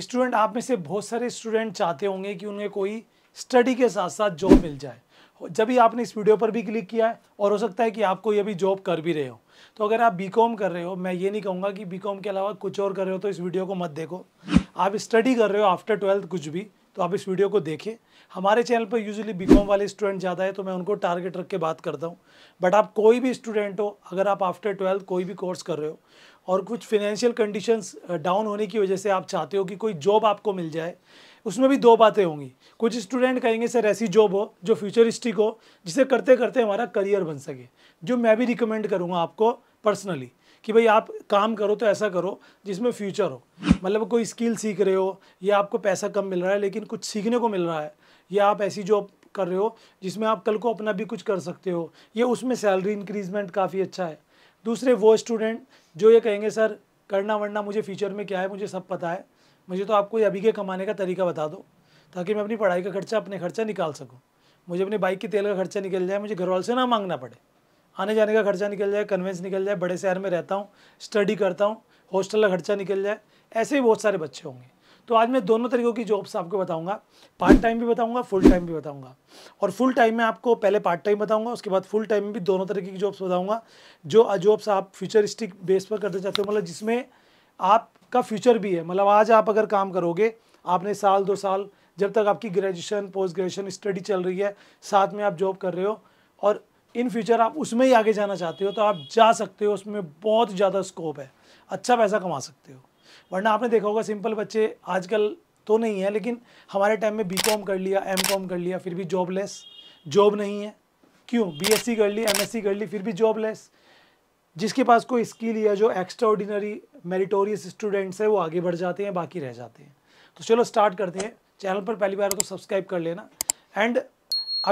student आप में से बहुत सारे स्टूडेंट चाहते होंगे कि उन्हें कोई स्टडी के साथ साथ जॉब मिल जाए जब भी आपने इस वीडियो पर भी क्लिक किया है और हो सकता है कि आप कोई अभी जॉब कर भी रहे हो तो अगर आप बीकॉम कर रहे हो मैं ये नहीं कहूँगा कि बीकॉम के अलावा कुछ और कर रहे हो तो इस वीडियो को मत देखो आप स्टडी कर रहे हो आफ्टर ट्वेल्थ कुछ भी तो आप इस वीडियो को देखें हमारे चैनल पर बी बीकॉम वाले स्टूडेंट ज़्यादा है तो मैं उनको टारगेट रख के बात करता हूँ बट आप कोई भी स्टूडेंट हो अगर आप आफ्टर ट्वेल्थ कोई भी कोर्स कर रहे हो और कुछ फिनेंशियल कंडीशंस डाउन होने की वजह से आप चाहते हो कि कोई जॉब आपको मिल जाए उसमें भी दो बातें होंगी कुछ स्टूडेंट कहेंगे सर ऐसी जॉब हो जो फ्यूचरिस्टिक हो जिसे करते करते हमारा करियर बन सके जो मैं भी रिकमेंड करूँगा आपको पर्सनली कि भाई आप काम करो तो ऐसा करो जिसमें फ्यूचर हो मतलब कोई स्किल सीख रहे हो या आपको पैसा कम मिल रहा है लेकिन कुछ सीखने को मिल रहा है या आप ऐसी जॉब कर रहे हो जिसमें आप कल को अपना भी कुछ कर सकते हो या उसमें सैलरी इंक्रीजमेंट काफ़ी अच्छा है दूसरे वो स्टूडेंट जो ये कहेंगे सर करना वरना मुझे फ्यूचर में क्या है मुझे सब पता है मुझे तो आपको अभी के कमाने का तरीका बता दो ताकि मैं अपनी पढ़ाई का खर्चा अपने खर्चा निकाल सकूँ मुझे अपने बाइक की तेल का खर्चा निकल जाए मुझे घर वाले से ना मांगना पड़े आने जाने का खर्चा निकल जाए कन्वेंस निकल जाए बड़े शहर में रहता हूँ स्टडी करता हूँ हॉस्टल का खर्चा निकल जाए ऐसे ही बहुत सारे बच्चे होंगे तो आज मैं दोनों तरीक़ों की जॉब्स आपको बताऊंगा पार्ट टाइम भी बताऊंगा फुल टाइम भी बताऊंगा और फुल टाइम में आपको पहले पार्ट टाइम बताऊंगा उसके बाद फुल टाइम में भी दोनों तरीके की जॉब्स बताऊंगा जो जॉब्स आप फ्यूचरिस्टिक बेस पर करना चाहते हो मतलब जिसमें आपका फ्यूचर भी है मतलब आज आप अगर काम करोगे आपने साल दो साल जब तक आपकी ग्रेजुएशन पोस्ट ग्रेजुएशन स्टडी चल रही है साथ में आप जॉब कर रहे हो और इन फ्यूचर आप उसमें ही आगे जाना चाहते हो तो आप जा सकते हो उसमें बहुत ज़्यादा स्कोप है अच्छा पैसा कमा सकते हो वरना आपने देखा होगा सिंपल बच्चे आजकल तो नहीं है लेकिन हमारे टाइम में बी कर लिया एम कर लिया फिर भी जॉबलेस जॉब नहीं है क्यों सी कर ली सी कर ली फिर भी जॉबलेस जिसके पास कोई स्किल या जो एक्स्ट्रा ऑर्डिनरी मेरिटोरियस स्टूडेंट्स हैं वो आगे बढ़ जाते हैं बाकी रह जाते हैं तो चलो स्टार्ट करते हैं चैनल पर पहली बार तो सब्सक्राइब कर लेना एंड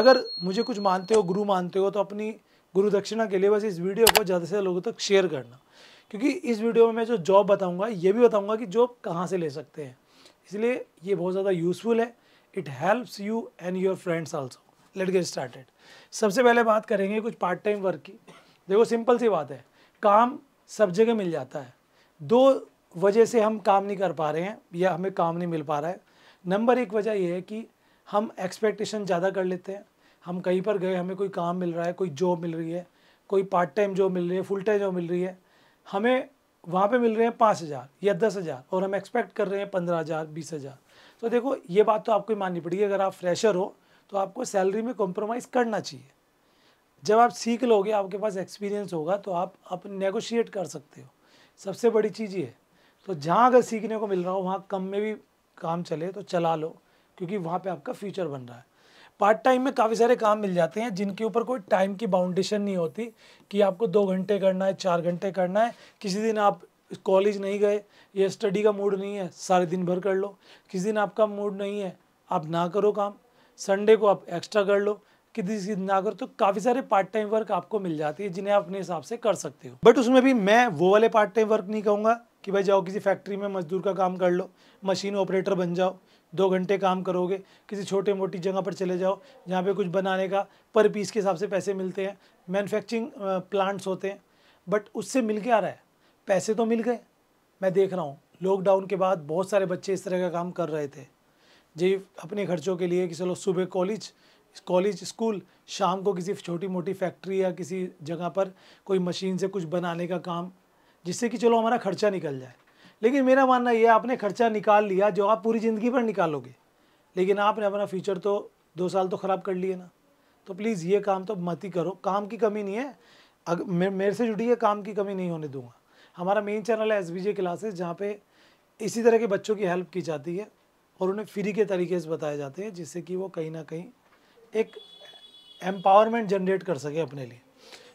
अगर मुझे कुछ मानते हो गुरु मानते हो तो अपनी गुरु दक्षिणा के लिए बस इस वीडियो को ज़्यादा से ज़्यादा लोगों तक शेयर करना क्योंकि इस वीडियो में मैं जो जॉब बताऊँगा ये भी बताऊँगा कि जॉब कहाँ से ले सकते हैं इसलिए ये बहुत ज़्यादा यूज़फुल है it helps you and your friends also let get started सबसे पहले बात करेंगे कुछ पार्ट टाइम वर्क की देखो सिंपल सी बात है काम सब जगह मिल जाता है दो वजह से हम काम नहीं कर पा रहे हैं या हमें काम नहीं मिल पा रहा है नंबर एक वजह यह है कि हम एक्सपेक्टेशन ज़्यादा कर लेते हैं हम कहीं पर गए हमें कोई काम मिल रहा है कोई जॉब मिल रही है कोई पार्ट टाइम जॉब मिल रही है फुल टाइम जॉब मिल रही है हमें वहाँ पे मिल रहे हैं पाँच हज़ार या दस हज़ार और हम एक्सपेक्ट कर रहे हैं पंद्रह हज़ार बीस हज़ार तो देखो ये बात तो आपको माननी पड़ेगी अगर आप फ्रेशर हो तो आपको सैलरी में कॉम्प्रोमाइज़ करना चाहिए जब आप सीख लोगे आपके पास एक्सपीरियंस होगा तो आप आप नेगोशिएट कर सकते हो सबसे बड़ी चीज़ ये है तो जहाँ अगर सीखने को मिल रहा हो वहाँ कम में भी काम चले तो चला लो क्योंकि वहाँ पर आपका फ्यूचर बन रहा है पार्ट टाइम में काफ़ी सारे काम मिल जाते हैं जिनके ऊपर कोई टाइम की बाउंडेशन नहीं होती कि आपको दो घंटे करना है चार घंटे करना है किसी दिन आप कॉलेज नहीं गए या स्टडी का मूड नहीं है सारे दिन भर कर लो किसी दिन आपका मूड नहीं है आप ना करो काम संडे को आप एक्स्ट्रा कर लो किसी दिन ना करो तो काफ़ी सारे पार्ट टाइम वर्क आपको मिल जाती है जिन्हें आप अपने हिसाब से कर सकते हो बट उसमें भी मैं वो वाले पार्ट टाइम वर्क नहीं कहूँगा कि भाई जाओ किसी फैक्ट्री में मजदूर का काम कर लो मशीन ऑपरेटर बन जाओ दो घंटे काम करोगे किसी छोटे मोटी जगह पर चले जाओ जहाँ पे कुछ बनाने का पर पीस के हिसाब से पैसे मिलते हैं मैनुफैक्चरिंग प्लांट्स होते हैं बट उससे मिल के आ रहा है पैसे तो मिल गए मैं देख रहा हूँ लॉकडाउन के बाद बहुत सारे बच्चे इस तरह का काम कर रहे थे जी अपने खर्चों के लिए कि चलो सुबह कॉलेज कॉलेज स्कूल शाम को किसी छोटी मोटी फैक्ट्री या किसी जगह पर कोई मशीन से कुछ बनाने का काम जिससे कि चलो हमारा खर्चा निकल जाए लेकिन मेरा मानना यह आपने खर्चा निकाल लिया जो आप पूरी ज़िंदगी भर निकालोगे लेकिन आपने अपना फ्यूचर तो दो साल तो ख़राब कर लिए ना तो प्लीज़ ये काम तो मत ही करो काम की कमी नहीं है अगर मेरे से जुड़ी है काम की कमी नहीं होने दूंगा हमारा मेन चैनल है एस बी जे क्लासेस जहाँ पे इसी तरह के बच्चों की हेल्प की जाती है और उन्हें फ्री के तरीके से बताए जाते हैं जिससे कि वो कहीं ना कहीं एक एम्पावरमेंट जनरेट कर सके अपने लिए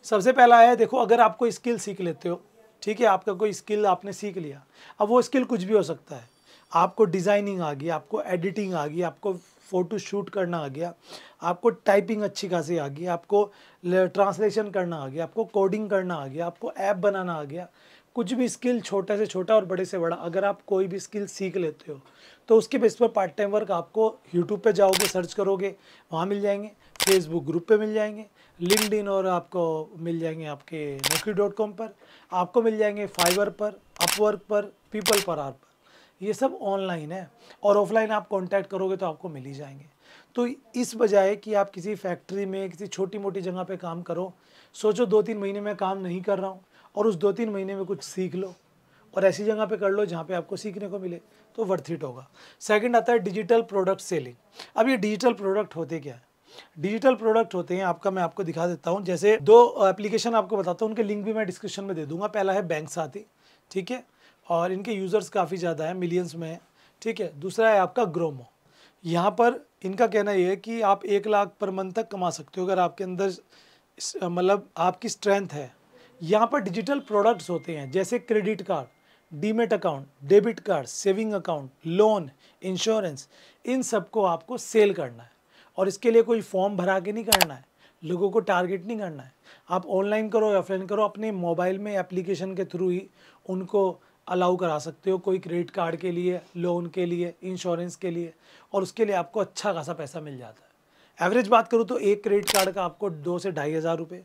सबसे पहला है देखो अगर आप कोई स्किल सीख लेते हो ठीक है आपका कोई स्किल आपने सीख लिया अब वो स्किल कुछ भी हो सकता है आपको डिज़ाइनिंग आ गई आपको एडिटिंग आ गई आपको फ़ोटो शूट करना आ गया आपको टाइपिंग अच्छी खासी आ गई आपको ट्रांसलेशन करना आ गया आपको कोडिंग करना आ गया आपको ऐप बनाना आ गया कुछ भी स्किल छोटा से छोटा और बड़े से बड़ा अगर आप कोई भी स्किल सीख लेते हो तो उसके बेस पर पार्ट टाइम वर्क आपको यूट्यूब पे जाओगे सर्च करोगे वहाँ मिल जाएंगे फेसबुक ग्रुप पे मिल जाएंगे लिंकड और आपको मिल जाएंगे आपके नौकरी डॉट कॉम पर आपको मिल जाएंगे फाइवर पर अपवर्क पर पीपल पर आर पर ये सब ऑनलाइन है और ऑफलाइन आप कांटेक्ट करोगे तो आपको मिल ही जाएंगे तो इस बजाय कि आप किसी फैक्ट्री में किसी छोटी मोटी जगह पे काम करो सोचो दो तीन महीने में काम नहीं कर रहा हूँ और उस दो तीन महीने में कुछ सीख लो और ऐसी जगह पे कर लो जहाँ पे आपको सीखने को मिले तो वर्थ इट होगा सेकंड आता है डिजिटल प्रोडक्ट सेलिंग अब ये डिजिटल प्रोडक्ट होते क्या है डिजिटल प्रोडक्ट होते हैं आपका मैं आपको दिखा देता हूँ जैसे दो एप्लीकेशन आपको बताता हूँ उनके लिंक भी मैं डिस्क्रिप्शन में दे दूंगा पहला है बैंक साथी ठीक है और इनके यूज़र्स काफ़ी ज़्यादा है मिलियंस में है ठीक है दूसरा है आपका ग्रोमो यहाँ पर इनका कहना यह है कि आप एक लाख पर मंथ तक कमा सकते हो अगर आपके अंदर मतलब आपकी स्ट्रेंथ है यहाँ पर डिजिटल प्रोडक्ट्स होते हैं जैसे credit card demat account debit card saving account loan insurance इन सबको आपको सेल करना है और इसके लिए कोई फॉर्म भरा के नहीं करना है लोगों को टारगेट नहीं करना है आप ऑनलाइन करो या ऑफलाइन करो अपने मोबाइल में एप्लीकेशन के थ्रू ही उनको अलाउ करा सकते हो कोई क्रेडिट कार्ड के लिए लोन के लिए इंश्योरेंस के लिए और उसके लिए आपको अच्छा खासा पैसा मिल जाता है एवरेज बात करूँ तो एक क्रेडिट कार्ड का आपको दो से ढाई हज़ार रुपये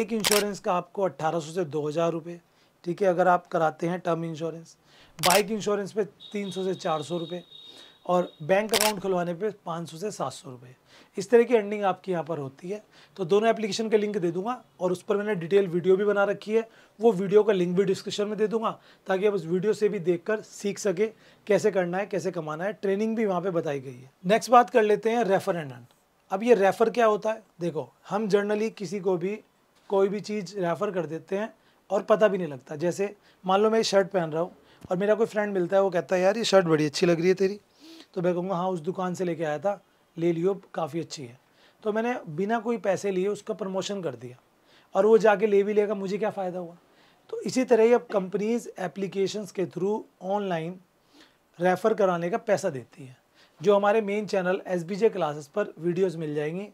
एक इंश्योरेंस का आपको अट्ठारह सौ से दो हज़ार रुपये ठीक है अगर आप कराते हैं टर्म इंश्योरेंस बाइक इंश्योरेंस पे तीन सौ से चार सौ रुपये और बैंक अकाउंट खुलवाने पे 500 से सात सौ इस तरह की अर्निंग आपकी यहाँ पर होती है तो दोनों एप्लीकेशन के लिंक दे दूंगा और उस पर मैंने डिटेल वीडियो भी बना रखी है वो वीडियो का लिंक भी डिस्क्रिप्शन में दे दूंगा ताकि आप उस वीडियो से भी कर सीख सके कैसे करना है कैसे कमाना है ट्रेनिंग भी वहाँ पर बताई गई है नेक्स्ट बात कर लेते हैं रेफर एंड अर्न अब ये रेफ़र क्या होता है देखो हम जर्नली किसी को भी कोई भी चीज़ रेफ़र कर देते हैं और पता भी नहीं लगता जैसे मान लो मैं ये शर्ट पहन रहा हूँ और मेरा कोई फ्रेंड मिलता है वो कहता है यार ये शर्ट बड़ी अच्छी लग रही है तेरी तो मैं कहूँगा हाँ उस दुकान से लेके आया था ले लियो काफ़ी अच्छी है तो मैंने बिना कोई पैसे लिए उसका प्रमोशन कर दिया और वो जाके ले भी लेगा मुझे क्या फ़ायदा हुआ तो इसी तरह ही अब कंपनीज एप्लीकेशंस के थ्रू ऑनलाइन रेफ़र कराने का पैसा देती है जो हमारे main channel S B J classes पर वीडियोज़ मिल जाएंगी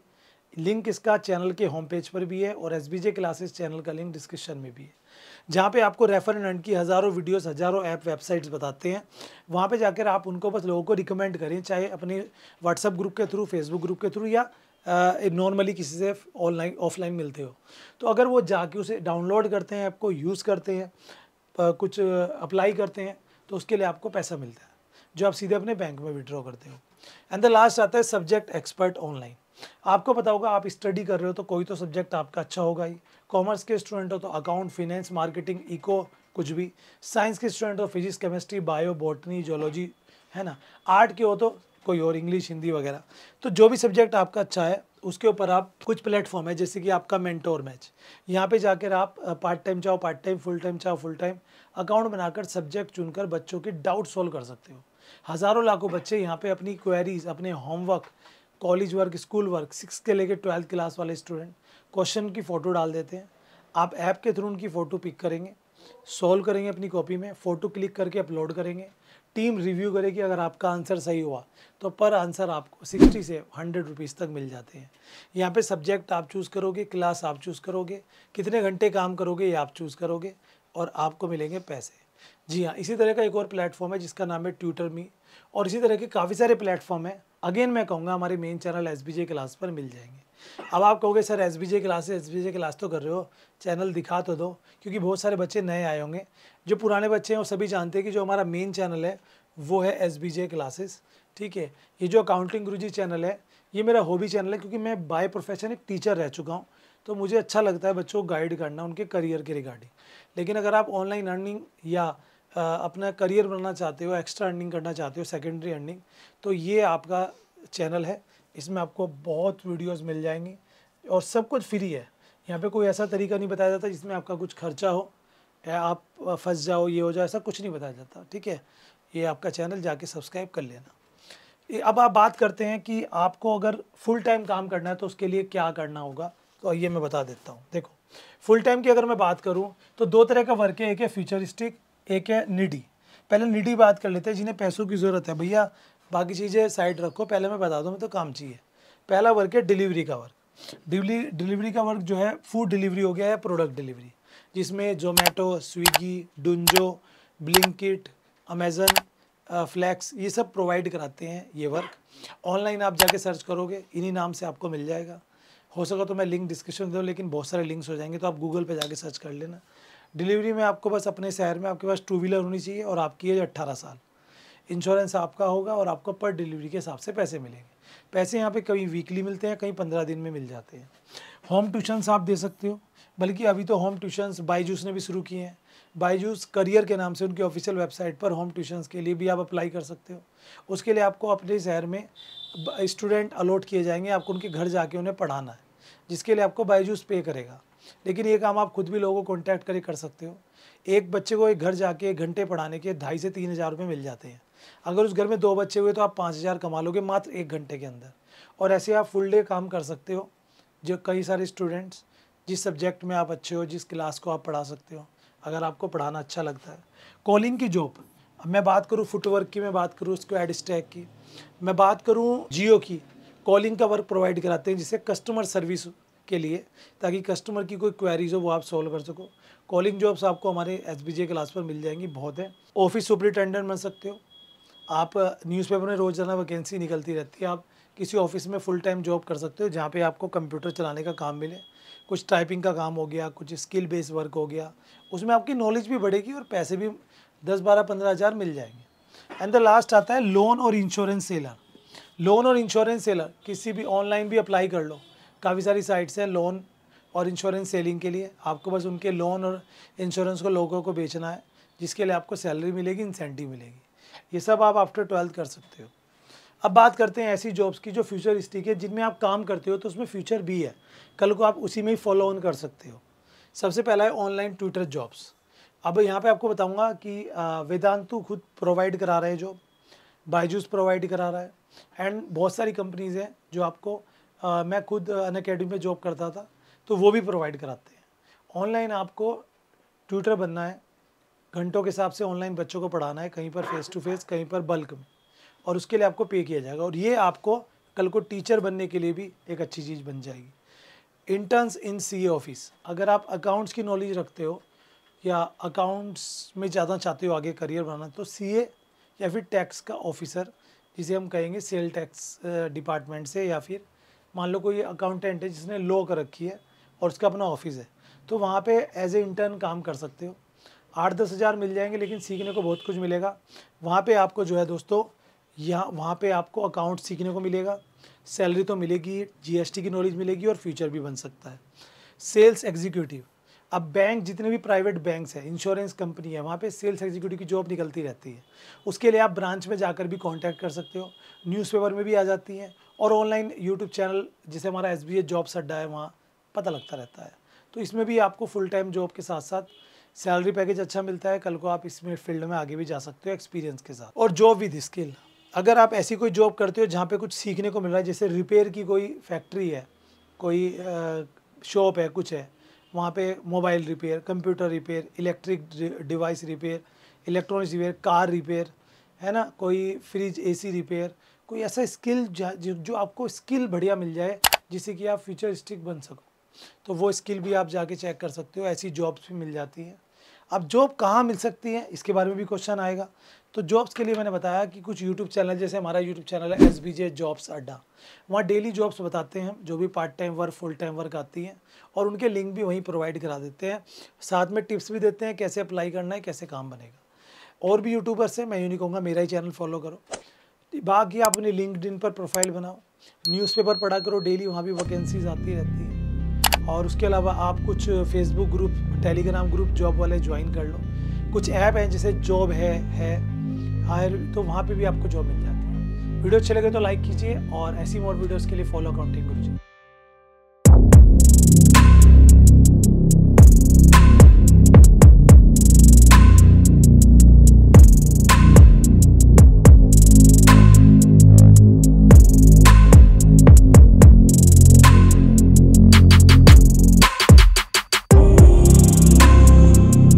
लिंक इसका चैनल के होम पेज पर भी है और S B J classes channel का लिंक डिस्क्रिप्शन में भी है जहाँ पे आपको रेफर एंड की हज़ारों वीडियोस हज़ारों ऐप वेबसाइट्स बताते हैं वहाँ पे जाकर आप उनको बस लोगों को रिकमेंड करें चाहे अपने व्हाट्सअप ग्रुप के थ्रू फेसबुक ग्रुप के थ्रू या नॉर्मली किसी से ऑनलाइन ऑफलाइन मिलते हो तो अगर वो जाके उसे डाउनलोड करते हैं ऐप को यूज़ करते हैं कुछ अप्लाई करते हैं तो उसके लिए आपको पैसा मिलता है जो आप सीधे अपने बैंक में विड्रॉ करते हो एंड द लास्ट आता है सब्जेक्ट एक्सपर्ट ऑनलाइन आपको पता होगा आप स्टडी कर रहे हो तो कोई तो सब्जेक्ट आपका अच्छा होगा ही कॉमर्स के स्टूडेंट हो तो अकाउंट फिनेंस मार्केटिंग इको कुछ भी साइंस के स्टूडेंट हो physics chemistry bio botany zoology है ना आर्ट के हो तो कोई और इंग्लिश हिंदी वगैरह तो जो भी सब्जेक्ट आपका अच्छा है उसके ऊपर आप कुछ प्लेटफॉर्म है जैसे कि आपका मेंटोर मैच यहाँ पे जाकर आप पार्ट टाइम चाहो पार्ट टाइम फुल टाइम चाहो फुल टाइम अकाउंट बनाकर सब्जेक्ट चुनकर बच्चों के डाउट सॉल्व कर सकते हो हज़ारों लाखों बच्चे यहाँ पे अपनी क्वेरीज अपने homework college work school work six के लेके ट्वेल्थ क्लास वाले स्टूडेंट क्वेश्चन की फ़ोटो डाल देते हैं आप ऐप के थ्रू उनकी फ़ोटो पिक करेंगे सॉल्व करेंगे अपनी कॉपी में फ़ोटो क्लिक करके अपलोड करेंगे टीम रिव्यू करेगी अगर आपका आंसर सही हुआ तो पर आंसर आपको 60 से 100 रुपीज़ तक मिल जाते हैं यहाँ पे सब्जेक्ट आप चूज़ करोगे क्लास आप चूज़ करोगे कितने घंटे काम करोगे ये आप चूज़ करोगे और आपको मिलेंगे पैसे जी हाँ इसी तरह का एक और प्लेटफॉर्म है जिसका नाम है ट्यूटर मी और इसी तरह के काफ़ी सारे प्लेटफॉर्म हैं अगेन मैं कहूँगा हमारे main channel S B J class पर मिल जाएंगे अब आप कहोगे sir S B J classes S B J class तो कर रहे हो चैनल दिखा तो दो क्योंकि बहुत सारे बच्चे नए आए होंगे जो पुराने बच्चे हैं वो सभी जानते हैं कि जो हमारा मेन चैनल है वो है एस बी जे क्लासेस ठीक है ये जो अकाउंटिंग गुरुजी चैनल है ये मेरा हॉबी चैनल है क्योंकि मैं बाय प्रोफेशन एक टीचर रह चुका हूँ तो मुझे अच्छा लगता है बच्चों को गाइड करना उनके करियर के रिगार्डिंग लेकिन अगर आप ऑनलाइन अर्निंग या अपना करियर बनाना चाहते हो एक्स्ट्रा अर्निंग करना चाहते हो सेकेंडरी अर्निंग तो ये आपका चैनल है इसमें आपको बहुत वीडियोस मिल जाएंगी और सब कुछ फ्री है यहाँ पे कोई ऐसा तरीका नहीं बताया जाता जिसमें आपका कुछ खर्चा हो या आप फंस जाओ ये हो जाए ऐसा कुछ नहीं बताया जाता ठीक है ये आपका चैनल जाके सब्सक्राइब कर लेना अब आप बात करते हैं कि आपको अगर फुल टाइम काम करना है तो उसके लिए क्या करना होगा तो ये मैं बता देता हूँ देखो फुल टाइम की अगर मैं बात करूँ तो दो तरह का वर्क है एक है फ्यूचरिस्टिक एक है निडी पहले निडी बात कर लेते हैं जिन्हें पैसों की ज़रूरत है भैया बाकी चीज़ें साइड रखो पहले मैं बता दूँ मैं तो काम चाहिए पहला वर्क है डिलीवरी का वर्क डिलीवरी डिलीवरी का वर्क जो है फूड डिलीवरी हो गया है प्रोडक्ट डिलीवरी जिसमें Zomato Swiggy Dunzo Blinkit Amazon Flex ये सब प्रोवाइड कराते हैं ये वर्क ऑनलाइन आप जाके सर्च करोगे इन्हीं नाम से आपको मिल जाएगा हो सका तो मैं लिंक डिस्क्रिप्शन में दूँ लेकिन बहुत सारे लिंक्स हो जाएंगे तो आप गूगल पे जाके सर्च कर लेना डिलीवरी में आपको बस अपने शहर में आपके पास टू व्हीलर होनी चाहिए और आपकी एज अट्ठारह साल इंश्योरेंस आपका होगा और आपको पर डिलीवरी के हिसाब से पैसे मिलेंगे पैसे यहाँ पे कहीं वीकली मिलते हैं कहीं पंद्रह दिन में मिल जाते हैं होम ट्यूशन्स आप दे सकते हो बल्कि अभी तो होम ट्यूशन्स बाईजूस ने भी शुरू किए हैं बाईजूस करियर के नाम से उनकी ऑफिशियल वेबसाइट पर होम ट्यूशन्स के लिए भी आप अप्लाई कर सकते हो उसके लिए आपको अपने शहर में स्टूडेंट अलॉट किए जाएंगे आपको उनके घर जाके उन्हें पढ़ाना है जिसके लिए आपको बायजूस पे करेगा लेकिन ये काम आप खुद भी लोगों को कॉन्टैक्ट करके कर सकते हो एक बच्चे को एक घर जाके एक घंटे पढ़ाने के ढाई से तीन हज़ार रुपये मिल जाते हैं अगर उस घर में दो बच्चे हुए तो आप पाँच हज़ार कमा लोगे मात्र एक घंटे के अंदर और ऐसे आप फुल डे काम कर सकते हो जो कई सारे स्टूडेंट्स जिस सब्जेक्ट में आप अच्छे हो जिस क्लास को आप पढ़ा सकते हो अगर आपको पढ़ाना अच्छा लगता है कॉलिंग की जॉब मैं बात करूँ फुटवर्क की मैं बात करूँ उसको एडस्टैक की मैं बात करूँ जियो की कॉलिंग का वर्क प्रोवाइड कराते हैं जिसे कस्टमर सर्विस के लिए ताकि कस्टमर की कोई क्वेरीज हो वो आप सॉल्व कर सको कॉलिंग जॉब्स आपको हमारे एस बी क्लास पर मिल जाएंगी बहुत है ऑफिस सुपरिटेंडेंट बन सकते हो आप न्यूज़पेपर में रोज़ाना वैकेंसी निकलती रहती है आप किसी ऑफिस में फुल टाइम जॉब कर सकते हो जहाँ पे आपको कंप्यूटर चलाने का काम मिले कुछ टाइपिंग का काम हो गया कुछ स्किल बेस वर्क हो गया उसमें आपकी नॉलेज भी बढ़ेगी और पैसे भी दस बारह पंद्रह हज़ार मिल जाएंगे एंड द लास्ट आता है लोन और इंश्योरेंस सेलर लोन और इंश्योरेंस सेलर किसी भी ऑनलाइन भी अप्लाई कर लो काफ़ी सारी साइट्स हैं लोन और इंश्योरेंस सेलिंग के लिए आपको बस उनके लोन और इंश्योरेंस को लोगों को बेचना है जिसके लिए आपको सैलरी मिलेगी इंसेंटिव मिलेगी ये सब आप आफ्टर ट्वेल्थ कर सकते हो अब बात करते हैं ऐसी जॉब्स की जो फ्यूचरिस्टिक है जिनमें आप काम करते हो तो उसमें फ्यूचर भी है कल को आप उसी में ही फॉलो ऑन कर सकते हो सबसे पहला है ऑनलाइन ट्विटर जॉब्स अब यहाँ पे आपको बताऊँगा कि वेदांतु खुद प्रोवाइड करा रहे हैं जॉब बायजूस प्रोवाइड करा रहा है एंड बहुत सारी कंपनीज़ हैं जो आपको आ, मैं खुद अन अकेडमी में जॉब करता था तो वो भी प्रोवाइड कराते हैं ऑनलाइन आपको ट्यूटर बनना है घंटों के हिसाब से ऑनलाइन बच्चों को पढ़ाना है कहीं पर फेस टू फेस कहीं पर बल्क में और उसके लिए आपको पे किया जाएगा और ये आपको कल को टीचर बनने के लिए भी एक अच्छी चीज़ बन जाएगी इंटर्न्स इन सी ऑफिस अगर आप अकाउंट्स की नॉलेज रखते हो या अकाउंट्स में ज़्यादा चाहते हो आगे करियर बनाना तो सीए या फिर टैक्स का ऑफिसर जिसे हम कहेंगे सेल टैक्स डिपार्टमेंट से या फिर मान लो कोई अकाउंटेंट है जिसने लॉ कर रखी है और उसका अपना ऑफिस है तो वहाँ पे एज ए इंटर्न काम कर सकते हो आठ दस हज़ार मिल जाएंगे लेकिन सीखने को बहुत कुछ मिलेगा वहाँ पे आपको जो है दोस्तों यहाँ वहाँ पे आपको अकाउंट सीखने को मिलेगा सैलरी तो मिलेगी जीएसटी की नॉलेज मिलेगी और फ्यूचर भी बन सकता है सेल्स एग्जीक्यूटिव अब बैंक जितने भी प्राइवेट बैंक्स हैं इंश्योरेंस कंपनी है वहाँ पे सेल्स एग्जीक्यूटिव की जॉब निकलती रहती है उसके लिए आप ब्रांच में जाकर भी कांटेक्ट कर सकते हो न्यूज़पेपर में भी आ जाती हैं और ऑनलाइन यूट्यूब चैनल जिसे हमारा एस बी जॉब्स अड्डा है वहाँ पता लगता रहता है तो इसमें भी आपको फुल टाइम जॉब के साथ साथ सैलरी पैकेज अच्छा मिलता है कल को आप इसमें फील्ड में आगे भी जा सकते हो एक्सपीरियंस के साथ और जॉब विद स्किल अगर आप ऐसी कोई जॉब करते हो जहाँ पे कुछ सीखने को मिल रहा है जैसे रिपेयर की कोई फैक्ट्री है कोई शॉप है कुछ है वहाँ पे mobile repair computer repair electric device repair electronics repair car repair है ना कोई फ्रिज एसी रिपेयर कोई ऐसा स्किल जो आपको स्किल बढ़िया मिल जाए जिससे कि आप फ्यूचरिस्टिक बन सको तो वो स्किल भी आप जाके चेक कर सकते हो ऐसी जॉब्स भी मिल जाती हैं अब जॉब कहाँ मिल सकती है इसके बारे में भी क्वेश्चन आएगा तो जॉब्स के लिए मैंने बताया कि कुछ यूट्यूब चैनल जैसे हमारा यूट्यूब चैनल है S B J jobs Adda वहाँ डेली जॉब्स बताते हैं जो भी part time work full time work आती हैं और उनके लिंक भी वहीं प्रोवाइड करा देते हैं साथ में टिप्स भी देते हैं कैसे अप्लाई करना है कैसे काम बनेगा और भी यूट्यूबर्स हैं मैं यूँ नहीं कहूँगा मेरा ही चैनल फॉलो करो बाकी आप अपनी लिंकड पर प्रोफाइल बनाओ न्यूज़पेपर पढ़ा करो डेली वहाँ भी वैकेंसीज आती रहती हैं और उसके अलावा आप कुछ Facebook group Telegram group job वाले ज्वाइन कर लो कुछ ऐप हैं जैसे जॉब है है हायर तो वहाँ पे भी आपको जॉब मिल जाती है वीडियो अच्छे लगे तो लाइक कीजिए और ऐसी और वीडियोज़ के लिए फॉलो अकाउंटिंग गुरुजी